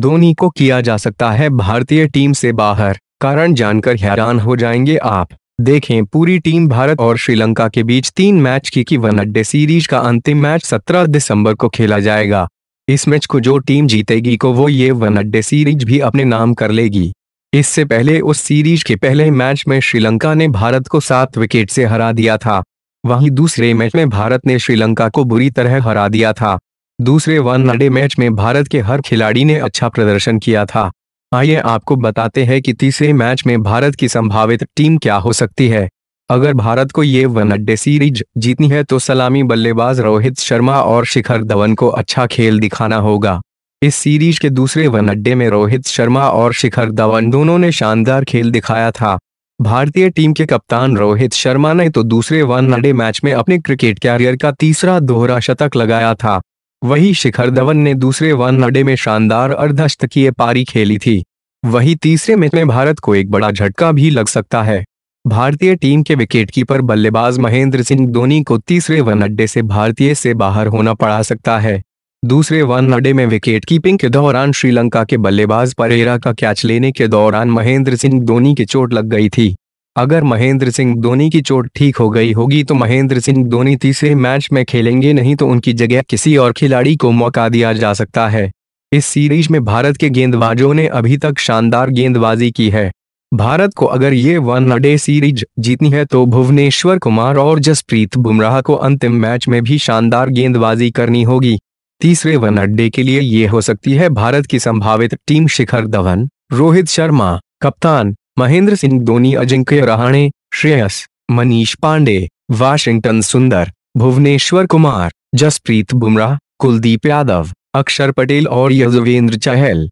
धोनी को किया जा सकता है भारतीय टीम से बाहर कारण जानकर हैरान हो जाएंगे आप देखें पूरी टीम भारत और श्रीलंका के बीच तीन मैच की की वन अड्डे सीरीज का अंतिम मैच 17 दिसंबर को खेला जाएगा इस मैच को जो टीम जीतेगी को वो ये वन अड्डे सीरीज भी अपने नाम कर लेगी इससे पहले उस सीरीज के पहले मैच में श्रीलंका ने भारत को सात विकेट से हरा दिया था वहीं दूसरे मैच में भारत ने श्रीलंका को बुरी तरह हरा दिया था दूसरे वनडे मैच में भारत के हर खिलाड़ी ने अच्छा प्रदर्शन किया था आइए आपको बताते हैं कि तीसरे मैच में भारत की संभावित टीम क्या हो सकती है अगर भारत को ये वनडे सीरीज जीतनी है तो सलामी बल्लेबाज रोहित शर्मा और शिखर धवन को अच्छा खेल दिखाना होगा इस सीरीज के दूसरे वनडे में रोहित शर्मा और शिखर धवन दोनों ने शानदार खेल दिखाया था भारतीय टीम के कप्तान रोहित शर्मा ने तो दूसरे वनडे मैच में अपने क्रिकेट कैरियर का तीसरा दोहरा शतक लगाया था वही शिखर धवन ने दूसरे वन अड्डे में शानदार अर्धशतकीय पारी खेली थी वही तीसरे मैच में भारत को एक बड़ा झटका भी लग सकता है भारतीय टीम के विकेटकीपर बल्लेबाज महेंद्र सिंह धोनी को तीसरे वन अड्डे से भारतीय से बाहर होना पड़ा सकता है दूसरे वन अड्डे में विकेट कीपिंग के दौरान श्रीलंका के बल्लेबाज परेरा का कैच लेने के दौरान महेंद्र सिंह धोनी की चोट लग गई थी अगर महेंद्र सिंह धोनी की चोट ठीक हो गई होगी तो महेंद्र सिंह धोनी तीसरे मैच में खेलेंगे नहीं तो उनकी जगह किसी और खिलाड़ी को मौका दिया जा सकता है इस सीरीज में भारत के गेंदबाजों ने अभी तक शानदार गेंदबाजी की है भारत को अगर ये वन डे सीरीज जीतनी है तो भुवनेश्वर कुमार और जसप्रीत बुमराह को अंतिम मैच में भी शानदार गेंदबाजी करनी होगी तीसरे वन डे के लिए ये हो सकती है भारत की संभावित टीम शिखर धवन रोहित शर्मा कप्तान महेंद्र सिंह धोनी अजिंक्य रहाणे श्रेयस मनीष पांडे वाशिंगटन सुंदर भुवनेश्वर कुमार जसप्रीत बुमराह कुलदीप यादव अक्षर पटेल और यजवेंद्र चहल